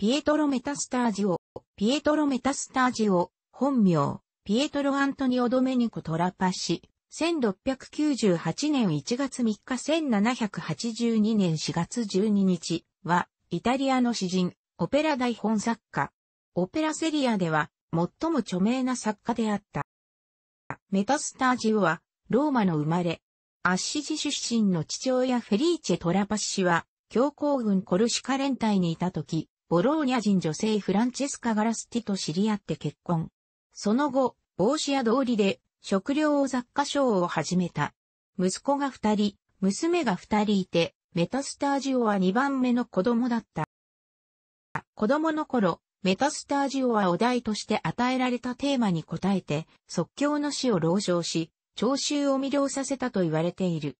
ピエトロ・メタスタージオ、ピエトロ・メタスタージオ、本名、ピエトロ・アントニオ・ドメニコ・トラパシ、1698年1月3日1782年4月12日は、イタリアの詩人、オペラ台本作家。オペラセリアでは、最も著名な作家であった。メタスタージオは、ローマの生まれ。アッシジ出身の父親フェリーチェ・トラパシ氏は、教皇軍コルシカ連隊にいた時、ボローニャ人女性フランチェスカ・ガラスティと知り合って結婚。その後、帽子屋通りで食料雑貨商を始めた。息子が二人、娘が二人いて、メタスタージオは二番目の子供だった。子供の頃、メタスタージオはお題として与えられたテーマに答えて、即興の詩を籠城し、聴衆を魅了させたと言われている。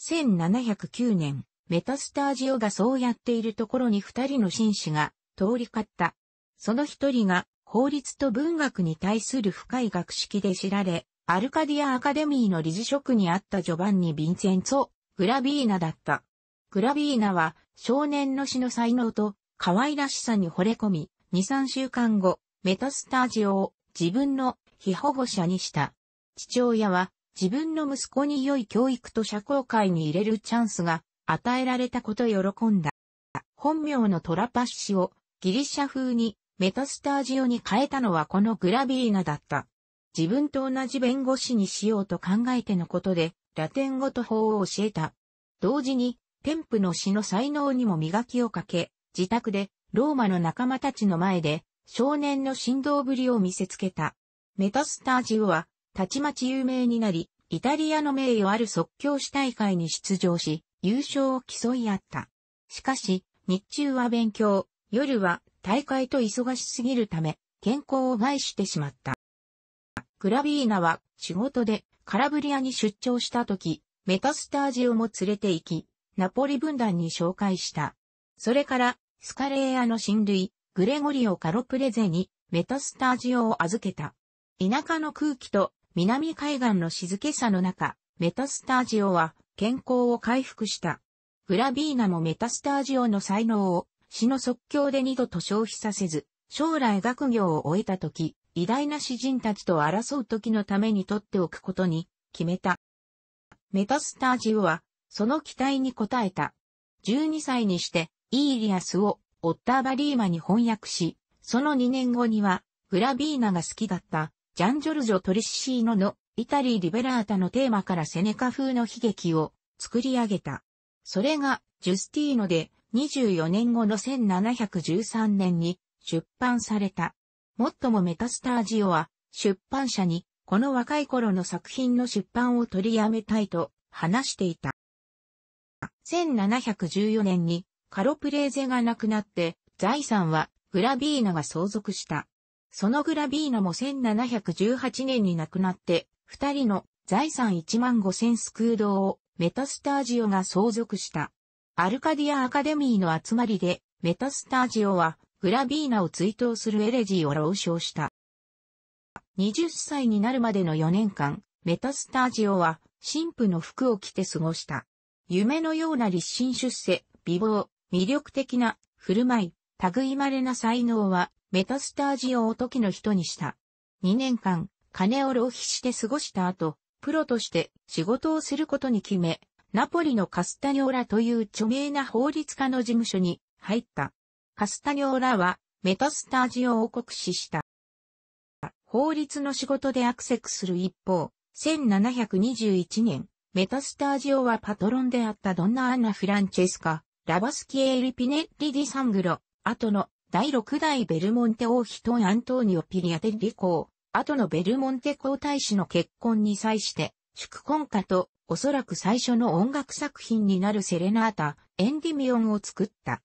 1709年、メタスタージオがそうやっているところに二人の紳士が通りかった。その一人が法律と文学に対する深い学識で知られ、アルカディア・アカデミーの理事職にあったジョバンニ・ヴィンセンツォ・グラビーナだった。グラビーナは少年の死の才能と可愛らしさに惚れ込み、二三週間後、メタスタージオを自分の非保護者にした。父親は自分の息子に良い教育と社交界に入れるチャンスが与えられたこと喜んだ。本名のトラパッシをギリシャ風にメタスタージオに変えたのはこのグラビーナだった。自分と同じ弁護士にしようと考えてのことで、ラテン語と法を教えた。同時に、テンプの詩の才能にも磨きをかけ、自宅でローマの仲間たちの前で少年の振動ぶりを見せつけた。メタスタージオはたちまち有名になり、イタリアの名誉ある即興詩大会に出場し、優勝を競い合った。しかし、日中は勉強、夜は大会と忙しすぎるため、健康を害してしまった。グラビーナは仕事でカラブリアに出張した時、メタスタージオも連れて行き、ナポリ分団に紹介した。それから、スカレーアの親類、グレゴリオ・カロプレゼにメタスタージオを預けた。田舎の空気と南海岸の静けさの中、メタスタージオは健康を回復した。グラビーナもメタスタージオの才能を、死の即興で二度と消費させず、将来学業を終えた時、偉大な詩人たちと争う時のために取っておくことに決めた。メタスタージオは、その期待に応えた。12歳にして、イーリアスをオッターバリーマに翻訳し、その2年後には、グラビーナが好きだった、ジャンジョルジョ・トリシーノのイタリー・リベラータのテーマからセネカ風の悲劇を作り上げた。それが、ジュスティーノで24年後の1713年に出版された。もっともメタスタージオは出版社にこの若い頃の作品の出版を取りやめたいと話していた。1714年にカロプレーゼが亡くなって財産はグラビーナが相続した。そのグラビーナも1718年に亡くなって二人の財産一万五千スクードをメタスタージオが相続した。アルカディアアカデミーの集まりで、メタスタージオはグラビーナを追悼するエレジーを朗唱した。20歳になるまでの4年間、メタスタージオは神父の服を着て過ごした。夢のような立身出世、美貌、魅力的な振る舞い、類まれな才能はメタスタージオを時の人にした。2年間、金を浪費して過ごした後、プロとして仕事をすることに決め、ナポリのカスタニョーラという著名な法律家の事務所に入った。カスタニョーラはメタスタージオを酷使した。法律の仕事でアクセスする一方、1721年、メタスタージオはパトロンであったドンナ・アンナ・フランチェスカ、ラバスキエール・ピネッリ・ディ・サングロ、後の第6代ベルモンテ王妃とアントーニオ・ピリアテリー、後のベルモンテ皇太子の結婚に際して、祝婚歌とおそらく最初の音楽作品になるセレナータ、エンディミオンを作った。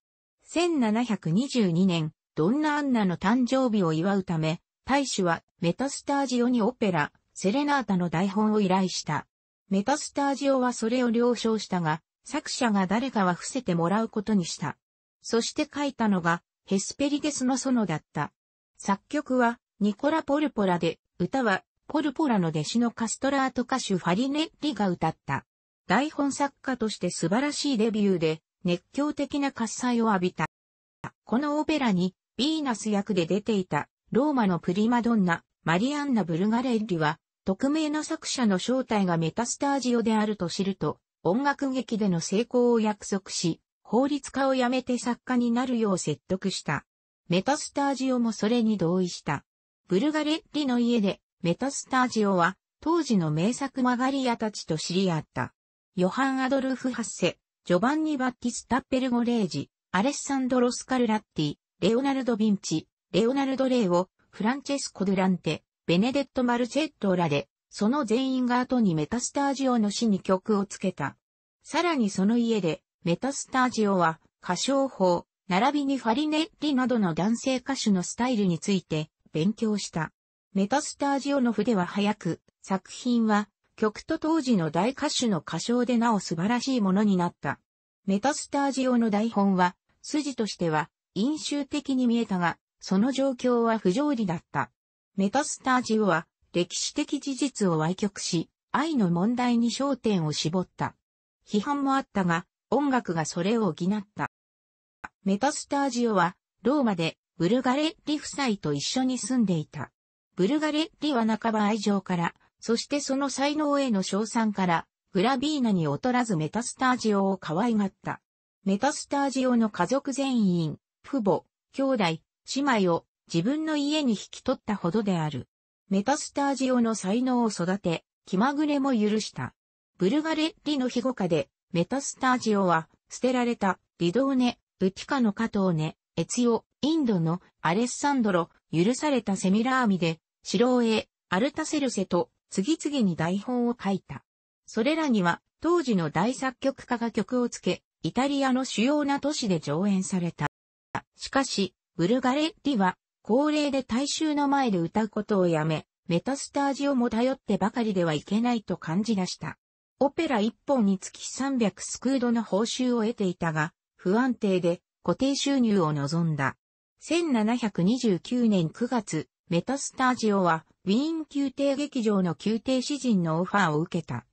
1722年、ドンナ・アンナの誕生日を祝うため、大使はメタスタージオにオペラ、セレナータの台本を依頼した。メタスタージオはそれを了承したが、作者が誰かは伏せてもらうことにした。そして書いたのが、ヘスペリデスの園だった。作曲は、ニコラ・ポルポラで、歌は、ポルポラの弟子のカストラート歌手ファリネッリが歌った。台本作家として素晴らしいデビューで、熱狂的な喝采を浴びた。このオペラに、ヴィーナス役で出ていた、ローマのプリマドンナ、マリアンナ・ブルガレッリは、匿名の作者の正体がメタスタージオであると知ると、音楽劇での成功を約束し、法律家を辞めて作家になるよう説得した。メタスタージオもそれに同意した。ブルガレッリの家で、メタスタージオは、当時の名作マガリアたちと知り合った。ヨハン・アドルフ・ハッセ、ジョバンニ・バッティスタ・ペルゴレージ、アレッサンドロ・スカルラッティ、レオナルド・ヴィンチ、レオナルド・レイオ、フランチェスコ・ドゥランテ、ベネデット・マルチェットらで、その全員が後にメタスタージオの死に曲をつけた。さらにその家で、メタスタージオは、歌唱法、並びにファリネッリなどの男性歌手のスタイルについて、勉強した。メタスタージオノフでは早く、作品は曲と当時の大歌手の歌唱でなお素晴らしいものになった。メタスタージオの台本は、筋としては、飲酒的に見えたが、その状況は不条理だった。メタスタージオは、歴史的事実を歪曲し、愛の問題に焦点を絞った。批判もあったが、音楽がそれを補った。メタスタージオは、ローマでブルガレッリ夫妻と一緒に住んでいた。ブルガレッリは半ば愛情から、そしてその才能への称賛から、グラビーナに劣らずメタスタージオを可愛がった。メタスタージオの家族全員、父母、兄弟、姉妹を自分の家に引き取ったほどである。メタスタージオの才能を育て、気まぐれも許した。ブルガレッリの庇護下で、メタスタージオは、捨てられた、リドーネ、ウティカのト藤ネ、エツヨ、インドのアレッサンドロ、許されたセミラーミで、ーエ、アルタセルセと、次々に台本を書いた。それらには、当時の大作曲家が曲をつけ、イタリアの主要な都市で上演された。しかし、ブルガレッリは、高齢で大衆の前で歌うことをやめ、メタスタージオも頼ってばかりではいけないと感じ出した。オペラ1本につき300スクードの報酬を得ていたが、不安定で固定収入を望んだ。1729年9月、メタスタジオは、ウィーン宮廷劇場の宮廷詩人のオファーを受けた。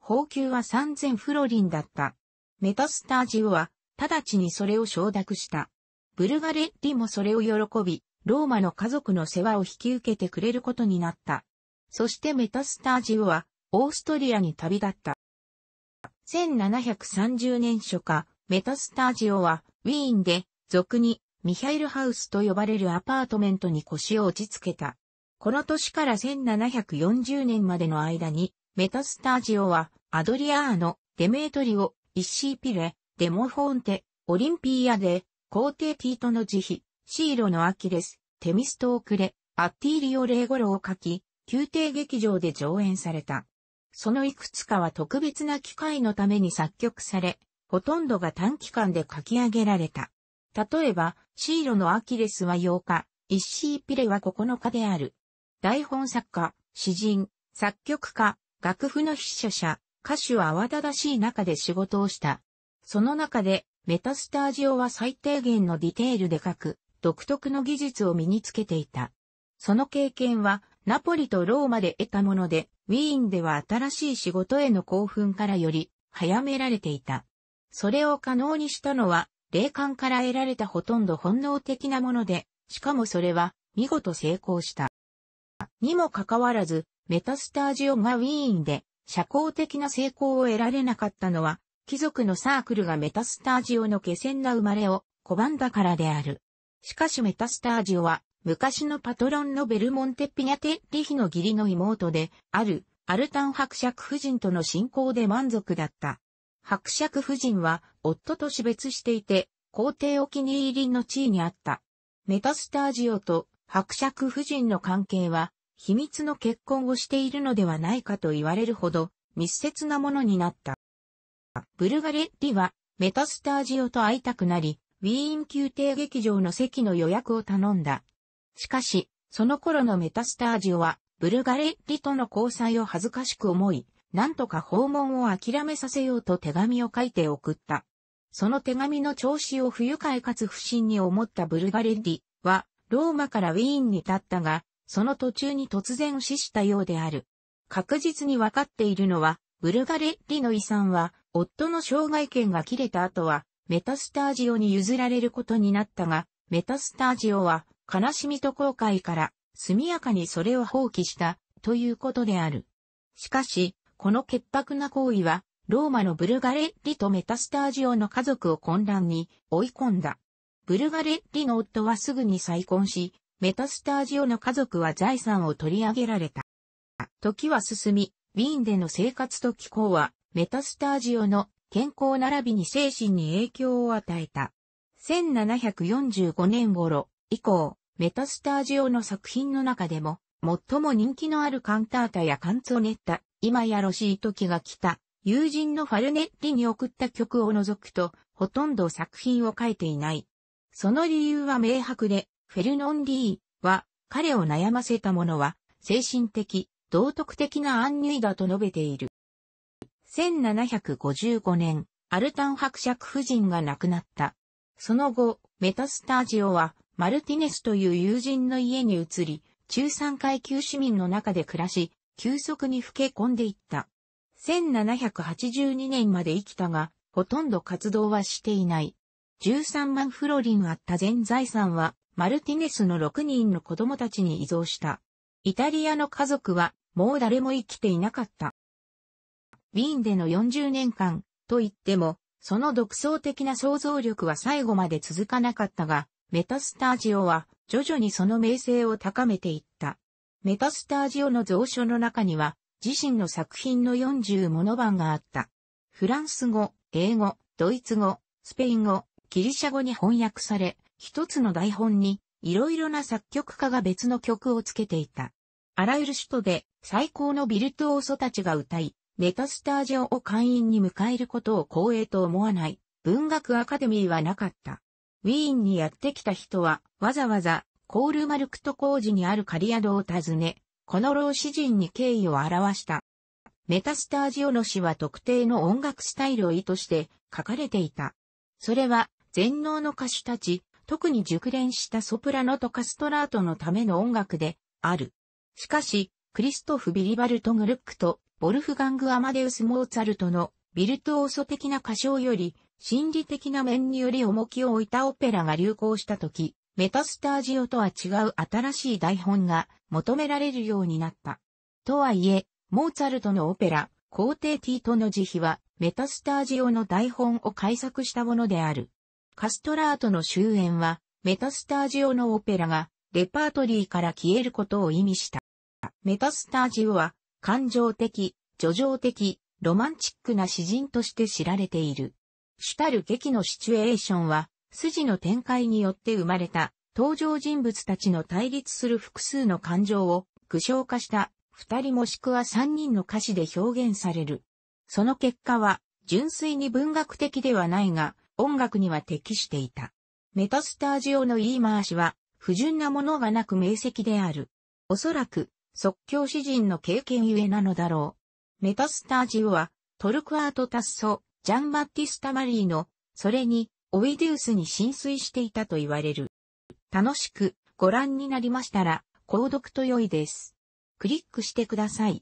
報給は3000フロリンだった。メタスタジオは、直ちにそれを承諾した。ブルガレッリもそれを喜び、ローマの家族の世話を引き受けてくれることになった。そしてメタスタジオは、オーストリアに旅立った。1730年初夏、メタスタジオは、ウィーンで、俗に、ミハイルハウスと呼ばれるアパートメントに腰を落ち着けた。この年から1740年までの間に、メタスタジオは、アドリアーノ、デメートリオ、イッシーピレ、デモフォンテ、オリンピアで、皇帝ティートの慈悲、シーロのアキレス、テミストークレ、アッティーリオ・レーゴロを書き、宮廷劇場で上演された。そのいくつかは特別な機会のために作曲され、ほとんどが短期間で書き上げられた。例えば、シーロのアキレスは8日、イッシーピレは9日である。台本作家、詩人、作曲家、楽譜の筆者者、歌手は慌ただしい中で仕事をした。その中で、メタスタージオは最低限のディテールで書く、独特の技術を身につけていた。その経験は、ナポリとローマで得たもので、ウィーンでは新しい仕事への興奮からより、早められていた。それを可能にしたのは、霊感から得られたほとんど本能的なもので、しかもそれは見事成功した。にもかかわらず、メタスタージオがウィーンで社交的な成功を得られなかったのは、貴族のサークルがメタスタージオの下船な生まれを拒んだからである。しかしメタスタージオは、昔のパトロンのベルモンテ・ピニャテ・リヒの義理の妹で、ある、アルタン伯爵夫人との信仰で満足だった。伯爵夫人は夫と死別していて、皇帝お気に入りの地位にあった。メタスタージオと伯爵夫人の関係は、秘密の結婚をしているのではないかと言われるほど密接なものになった。ブルガレッリはメタスタージオと会いたくなり、ウィーン宮廷劇場の席の予約を頼んだ。しかし、その頃のメタスタージオは、ブルガレッリとの交際を恥ずかしく思い、なんとか訪問を諦めさせようと手紙を書いて送った。その手紙の調子を不愉快かつ不審に思ったブルガレッリは、ローマからウィーンに立ったが、その途中に突然死したようである。確実にわかっているのは、ブルガレッリの遺産は、夫の障害権が切れた後は、メタスタージオに譲られることになったが、メタスタージオは、悲しみと後悔から、速やかにそれを放棄した、ということである。しかし、この潔白な行為は、ローマのブルガレッリとメタスタージオの家族を混乱に追い込んだ。ブルガレッリの夫はすぐに再婚し、メタスタージオの家族は財産を取り上げられた。時は進み、ウィーンでの生活と気候は、メタスタージオの健康並びに精神に影響を与えた。1745年頃以降、メタスタージオの作品の中でも、最も人気のあるカンタータやカンツォネッタ、今やろしい時が来た、友人のファルネッリに送った曲を除くと、ほとんど作品を書いていない。その理由は明白で、フェルノン・リーは、彼を悩ませたものは、精神的、道徳的な安入だと述べている。1755年、アルタン伯爵夫人が亡くなった。その後、メタスタージオは、マルティネスという友人の家に移り、中産階級市民の中で暮らし、急速に老け込んでいった。1782年まで生きたが、ほとんど活動はしていない。13万フロリンあった全財産は、マルティネスの6人の子供たちに依存した。イタリアの家族は、もう誰も生きていなかった。ウィーンでの40年間、と言っても、その独創的な想像力は最後まで続かなかったが、メタスタージオは徐々にその名声を高めていった。メタスタージオの蔵書の中には自身の作品の40もの版があった。フランス語、英語、ドイツ語、スペイン語、ギリシャ語に翻訳され、一つの台本にいろいろな作曲家が別の曲をつけていた。あらゆる首都で最高のビルトオーソたちが歌い、メタスタージオを会員に迎えることを光栄と思わない文学アカデミーはなかった。ウィーンにやってきた人は、わざわざ、コールマルクト工事にある狩宿を訪ね、この老詩人に敬意を表した。メタスタージオの詩は特定の音楽スタイルを意図して書かれていた。それは、全能の歌手たち、特に熟練したソプラノとカストラートのための音楽で、ある。しかし、クリストフ・ビリバルト・グルックと、ボルフガング・アマデウス・モーツァルトのビルトオーソ的な歌唱より、心理的な面により重きを置いたオペラが流行した時、メタスタージオとは違う新しい台本が求められるようになった。とはいえ、モーツァルトのオペラ、皇帝ティートの慈悲は、メタスタージオの台本を改作したものである。カストラートの終焉は、メタスタージオのオペラが、レパートリーから消えることを意味した。メタスタージオは、感情的、叙情的、ロマンチックな詩人として知られている。主たる劇のシチュエーションは、筋の展開によって生まれた、登場人物たちの対立する複数の感情を、具象化した、二人もしくは三人の歌詞で表現される。その結果は、純粋に文学的ではないが、音楽には適していた。メタスタージオの言い回しは、不純なものがなく明晰である。おそらく、即興詩人の経験ゆえなのだろう。メタスタージオは、トルクアート・タッソ、ジャン・バッティスタ・マリーの、それに、オイデウスに浸水していたと言われる。楽しくご覧になりましたら、購読と良いです。クリックしてください。